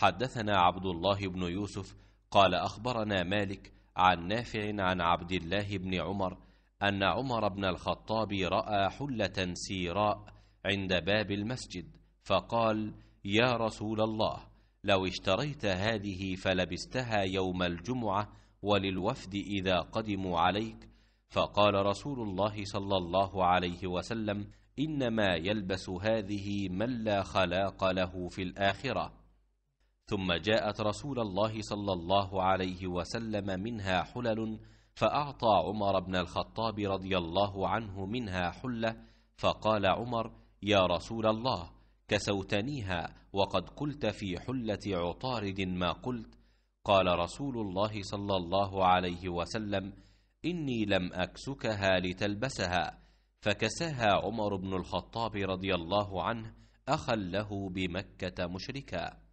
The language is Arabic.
حدثنا عبد الله بن يوسف قال أخبرنا مالك عن نافع عن عبد الله بن عمر أن عمر بن الخطاب رأى حلة سيراء عند باب المسجد فقال يا رسول الله لو اشتريت هذه فلبستها يوم الجمعة وللوفد إذا قدموا عليك فقال رسول الله صلى الله عليه وسلم إنما يلبس هذه من لا خلاق له في الآخرة ثم جاءت رسول الله صلى الله عليه وسلم منها حلل فأعطى عمر بن الخطاب رضي الله عنه منها حلة فقال عمر يا رسول الله كسوتنيها وقد قلت في حلة عطارد ما قلت قال رسول الله صلى الله عليه وسلم إني لم أكسكها لتلبسها فكساها عمر بن الخطاب رضي الله عنه أخا له بمكة مشركا